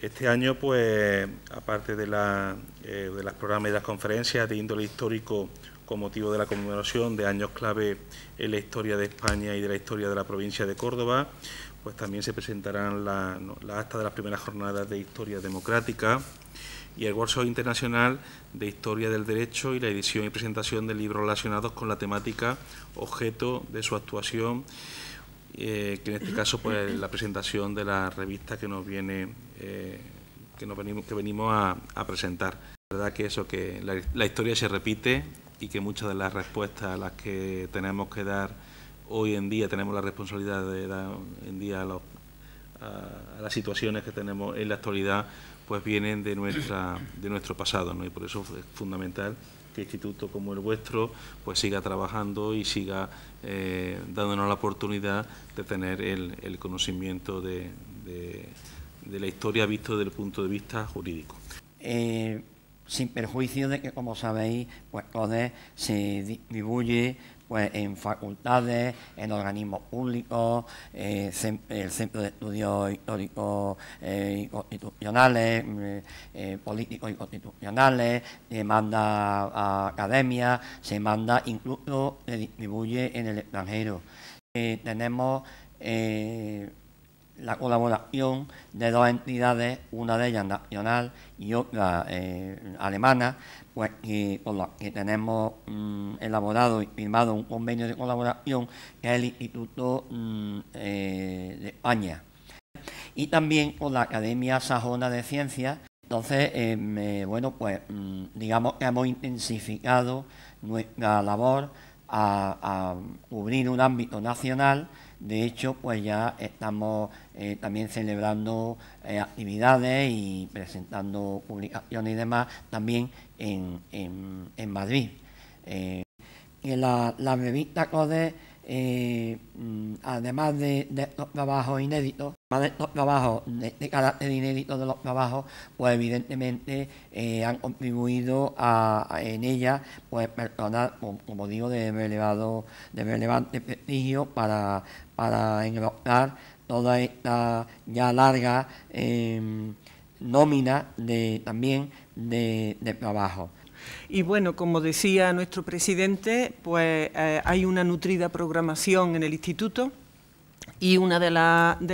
Este año, pues, aparte de, la, eh, las programas y las conferencias de índole histórico con motivo de la conmemoración de años clave en la historia de España y de la historia de la provincia de Córdoba, pues también se presentarán las la actas de las primeras jornadas de historia democrática y el Workshop Internacional de Historia del Derecho y la edición y presentación de libros relacionados con la temática objeto de su actuación eh, que en este caso pues la presentación de la revista que nos viene eh, que nos venimos que venimos a, presentar la verdad que eso que la, historia se repite y que muchas de las respuestas a las que tenemos que dar hoy en día tenemos la responsabilidad de dar hoy en día a, las situaciones que tenemos en la actualidad pues vienen de nuestra de nuestro pasado y por eso es fundamental este instituto como el vuestro pues siga trabajando y siga eh, dándonos la oportunidad de tener el, conocimiento de, la historia visto desde el punto de vista jurídico. Eh, sin perjuicio de que, como sabéis, pues CODE se distribuye pues, en facultades, en organismos públicos, eh, el Centro de Estudios Históricos y eh, Constitucionales, mm, eh, Políticos y Constitucionales, se manda a academia, se manda, incluso se distribuye en el extranjero. tenemos la colaboración de dos entidades, una de ellas nacional y otra eh, alemana, pues, con la que tenemos mm, elaborado y firmado un convenio de colaboración, que es el Instituto mm, eh, de España, y también con la Academia Sajona de Ciencias. Entonces, eh, bueno, pues mm, digamos que hemos intensificado nuestra labor a cubrir un ámbito nacional de hecho, pues ya estamos eh, también celebrando eh, actividades y presentando publicaciones y demás también en, Madrid. Eh, la, la revista CODE eh, mm, además de, de, los trabajos inéditos, además de estos trabajos de, carácter inédito de los trabajos, pues evidentemente eh, han contribuido a, en ella pues personal, como, digo, de de relevante prestigio para, para toda esta ya larga em, nómina de, también de, de trabajo. Y bueno, como decía nuestro presidente, pues eh, hay una nutrida programación en el instituto y una de,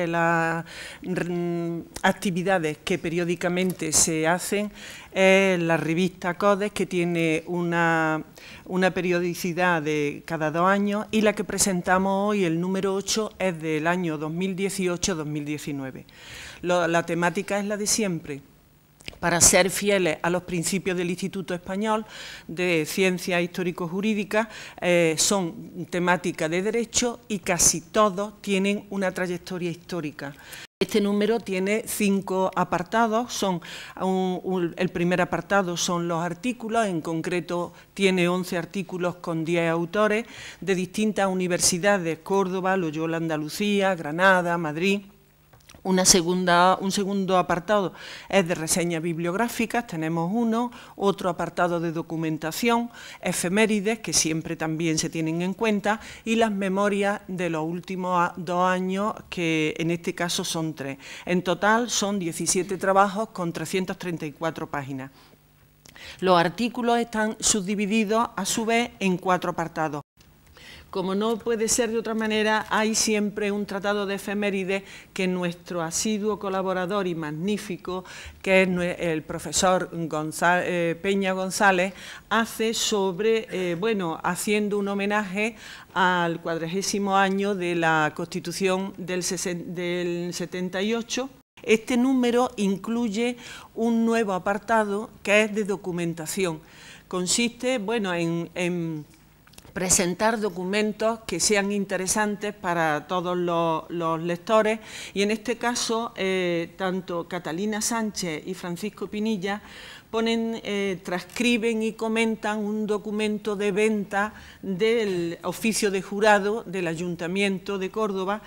las mm, actividades que periódicamente se hacen es la revista CODES, que tiene una, una periodicidad de cada dos años, y la que presentamos hoy, el número 8, es del año 2018-2019. La temática es la de siempre, para ser fieles a los principios del Instituto Español de Ciencias Histórico-Jurídicas, eh, son temática de derecho y casi todos tienen una trayectoria histórica. Este número tiene cinco apartados. Son el primer apartado son los artículos, en concreto tiene 11 artículos con 10 autores de distintas universidades, Córdoba, Loyola Andalucía, Granada, Madrid segunda, un segundo apartado es de reseñas bibliográficas, tenemos uno, otro apartado de documentación, efemérides, que siempre también se tienen en cuenta, y las memorias de los últimos dos años, que en este caso son tres. En total son 17 trabajos con 334 páginas. Los artículos están subdivididos a su vez en cuatro apartados como no puede ser de otra manera, hay siempre un tratado de efemérides que nuestro asiduo colaborador y magnífico, que es el profesor eh, Peña González, hace sobre, eh, bueno, haciendo un homenaje al cuadragésimo año de la Constitución del, 78. Este número incluye un nuevo apartado que es de documentación. Consiste, bueno, en presentar documentos que sean interesantes para todos los, lectores y en este caso eh, tanto Catalina Sánchez y Francisco Pinilla ponen, eh, transcriben y comentan un documento de venta del oficio de jurado del Ayuntamiento de Córdoba